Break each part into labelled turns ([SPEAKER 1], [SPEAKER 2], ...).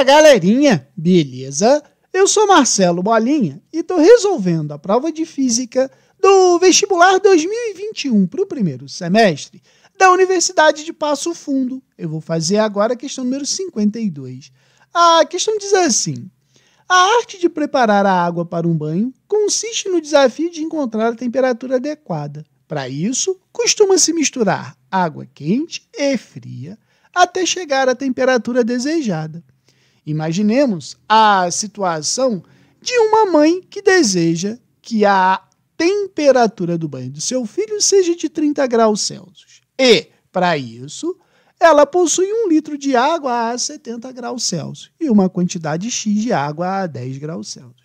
[SPEAKER 1] Fala galerinha, beleza? Eu sou Marcelo Bolinha e estou resolvendo a prova de física do vestibular 2021 para o primeiro semestre da Universidade de Passo Fundo. Eu vou fazer agora a questão número 52. A questão diz assim: A arte de preparar a água para um banho consiste no desafio de encontrar a temperatura adequada. Para isso, costuma-se misturar água quente e fria até chegar à temperatura desejada. Imaginemos a situação de uma mãe que deseja que a temperatura do banho do seu filho seja de 30 graus Celsius. E, para isso, ela possui um litro de água a 70 graus Celsius e uma quantidade X de água a 10 graus Celsius.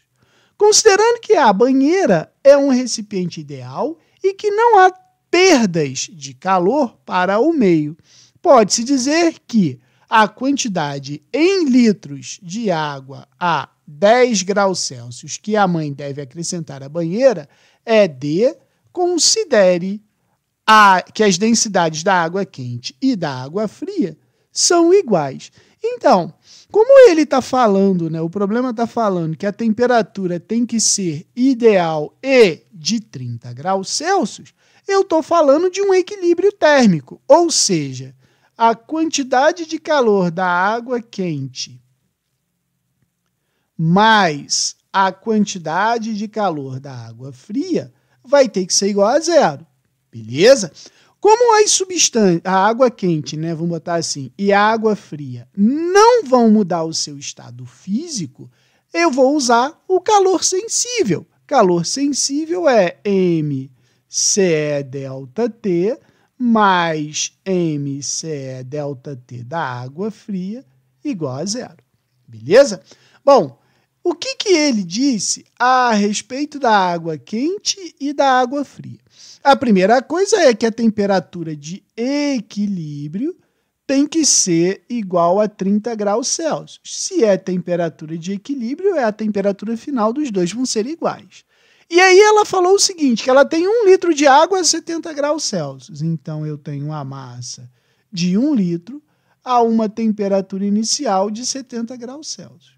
[SPEAKER 1] Considerando que a banheira é um recipiente ideal e que não há perdas de calor para o meio, pode-se dizer que a quantidade em litros de água a 10 graus Celsius que a mãe deve acrescentar à banheira é de considere a, que as densidades da água quente e da água fria são iguais. Então, como ele está falando, né, o problema está falando que a temperatura tem que ser ideal e de 30 graus Celsius, eu estou falando de um equilíbrio térmico, ou seja, a quantidade de calor da água quente mais a quantidade de calor da água fria vai ter que ser igual a zero, beleza? Como as substâncias, a água quente, né, vamos botar assim, e a água fria não vão mudar o seu estado físico, eu vou usar o calor sensível. Calor sensível é MCE delta T mais MCE delta T da água fria igual a zero. Beleza? Bom, o que, que ele disse a respeito da água quente e da água fria? A primeira coisa é que a temperatura de equilíbrio tem que ser igual a 30 graus Celsius. Se é temperatura de equilíbrio, é a temperatura final dos dois vão ser iguais. E aí ela falou o seguinte, que ela tem um litro de água a 70 graus Celsius. Então eu tenho uma massa de um litro a uma temperatura inicial de 70 graus Celsius.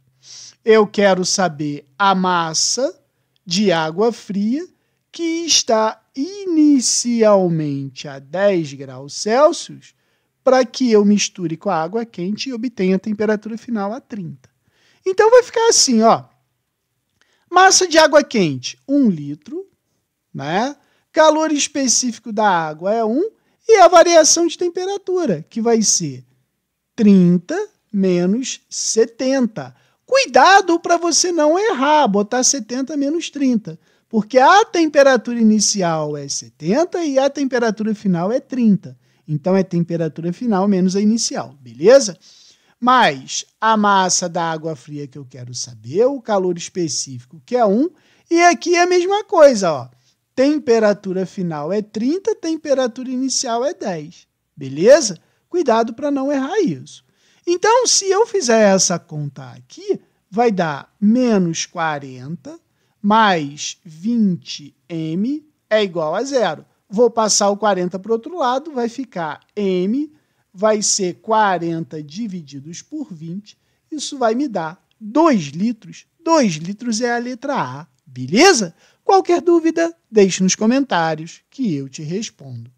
[SPEAKER 1] Eu quero saber a massa de água fria que está inicialmente a 10 graus Celsius para que eu misture com a água quente e obtenha a temperatura final a 30. Então vai ficar assim, ó. Massa de água quente, 1 um litro, né? Calor específico da água é 1 um, e a variação de temperatura, que vai ser 30 menos 70. Cuidado para você não errar, botar 70 menos 30, porque a temperatura inicial é 70 e a temperatura final é 30. Então é temperatura final menos a inicial, beleza? mais a massa da água fria que eu quero saber, o calor específico que é 1, e aqui é a mesma coisa, ó. Temperatura final é 30, temperatura inicial é 10. Beleza? Cuidado para não errar isso. Então, se eu fizer essa conta aqui, vai dar menos 40 mais 20m é igual a zero. Vou passar o 40 para o outro lado, vai ficar m vai ser 40 divididos por 20, isso vai me dar 2 litros. 2 litros é a letra A, beleza? Qualquer dúvida, deixe nos comentários que eu te respondo.